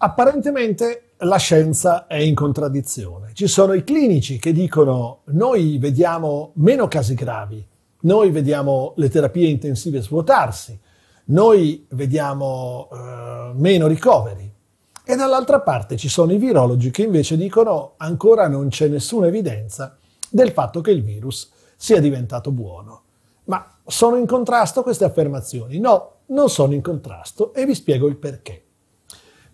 Apparentemente la scienza è in contraddizione. Ci sono i clinici che dicono noi vediamo meno casi gravi, noi vediamo le terapie intensive svuotarsi, noi vediamo eh, meno ricoveri. E dall'altra parte ci sono i virologi che invece dicono ancora non c'è nessuna evidenza del fatto che il virus sia diventato buono. Ma sono in contrasto queste affermazioni? No, non sono in contrasto e vi spiego il perché.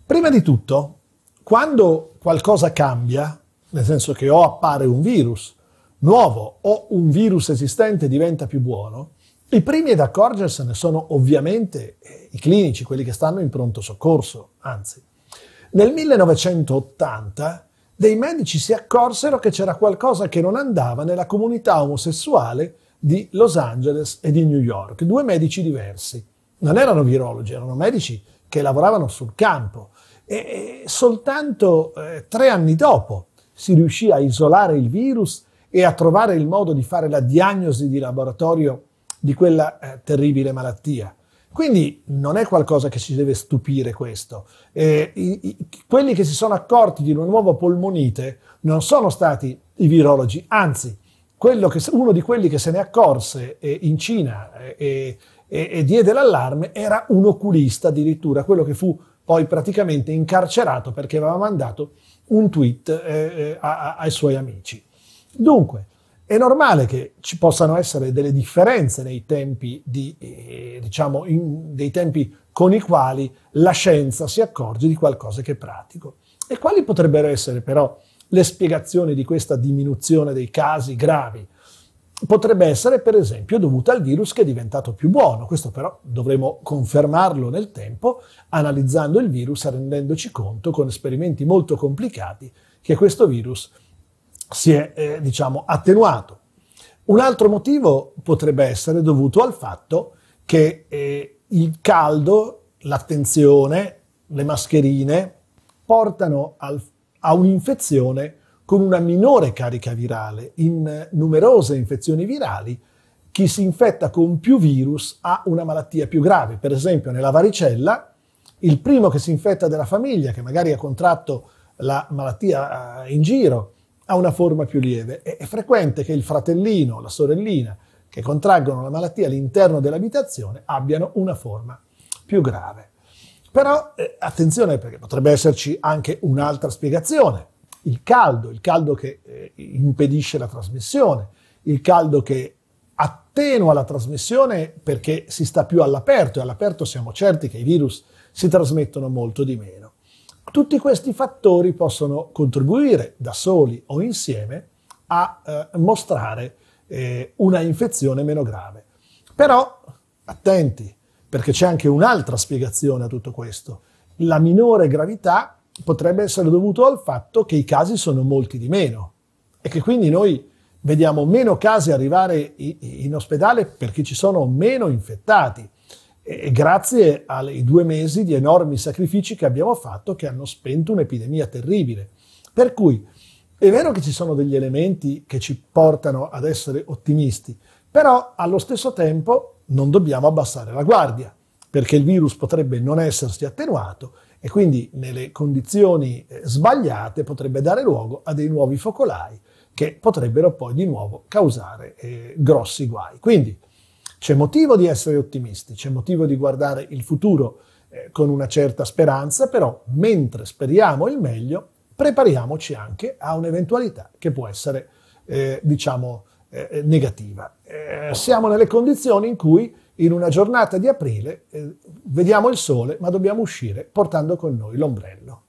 Prima di tutto, quando qualcosa cambia, nel senso che o appare un virus nuovo o un virus esistente diventa più buono, i primi ad accorgersene sono ovviamente eh, i clinici, quelli che stanno in pronto soccorso, anzi. Nel 1980 dei medici si accorsero che c'era qualcosa che non andava nella comunità omosessuale di Los Angeles e di New York, due medici diversi. Non erano virologi, erano medici che lavoravano sul campo. E, soltanto eh, tre anni dopo si riuscì a isolare il virus e a trovare il modo di fare la diagnosi di laboratorio di quella eh, terribile malattia. Quindi non è qualcosa che ci deve stupire questo. Eh, i, i, quelli che si sono accorti di una nuova polmonite non sono stati i virologi, anzi, che, uno di quelli che se ne accorse eh, in Cina eh, e, e diede l'allarme, era un oculista addirittura, quello che fu poi praticamente incarcerato perché aveva mandato un tweet eh, eh, a, a, ai suoi amici. Dunque, è normale che ci possano essere delle differenze nei tempi, di, eh, diciamo, in, dei tempi con i quali la scienza si accorge di qualcosa che è pratico. E quali potrebbero essere però le spiegazioni di questa diminuzione dei casi gravi? potrebbe essere per esempio dovuta al virus che è diventato più buono. Questo però dovremo confermarlo nel tempo analizzando il virus e rendendoci conto con esperimenti molto complicati che questo virus si è eh, diciamo attenuato. Un altro motivo potrebbe essere dovuto al fatto che eh, il caldo, l'attenzione, le mascherine portano al, a un'infezione con una minore carica virale in numerose infezioni virali, chi si infetta con più virus ha una malattia più grave. Per esempio, nella varicella, il primo che si infetta della famiglia, che magari ha contratto la malattia eh, in giro, ha una forma più lieve. È frequente che il fratellino o la sorellina che contraggono la malattia all'interno dell'abitazione abbiano una forma più grave. Però eh, attenzione perché potrebbe esserci anche un'altra spiegazione il caldo, il caldo che eh, impedisce la trasmissione, il caldo che attenua la trasmissione perché si sta più all'aperto e all'aperto siamo certi che i virus si trasmettono molto di meno. Tutti questi fattori possono contribuire da soli o insieme a eh, mostrare eh, una infezione meno grave. Però attenti, perché c'è anche un'altra spiegazione a tutto questo. La minore gravità potrebbe essere dovuto al fatto che i casi sono molti di meno e che quindi noi vediamo meno casi arrivare in ospedale perché ci sono meno infettati. E grazie ai due mesi di enormi sacrifici che abbiamo fatto che hanno spento un'epidemia terribile. Per cui è vero che ci sono degli elementi che ci portano ad essere ottimisti, però allo stesso tempo non dobbiamo abbassare la guardia, perché il virus potrebbe non essersi attenuato e quindi nelle condizioni eh, sbagliate potrebbe dare luogo a dei nuovi focolai che potrebbero poi di nuovo causare eh, grossi guai. Quindi c'è motivo di essere ottimisti, c'è motivo di guardare il futuro eh, con una certa speranza, però mentre speriamo il meglio, prepariamoci anche a un'eventualità che può essere, eh, diciamo, eh, negativa. Eh, siamo nelle condizioni in cui in una giornata di aprile eh, vediamo il sole, ma dobbiamo uscire portando con noi l'ombrello.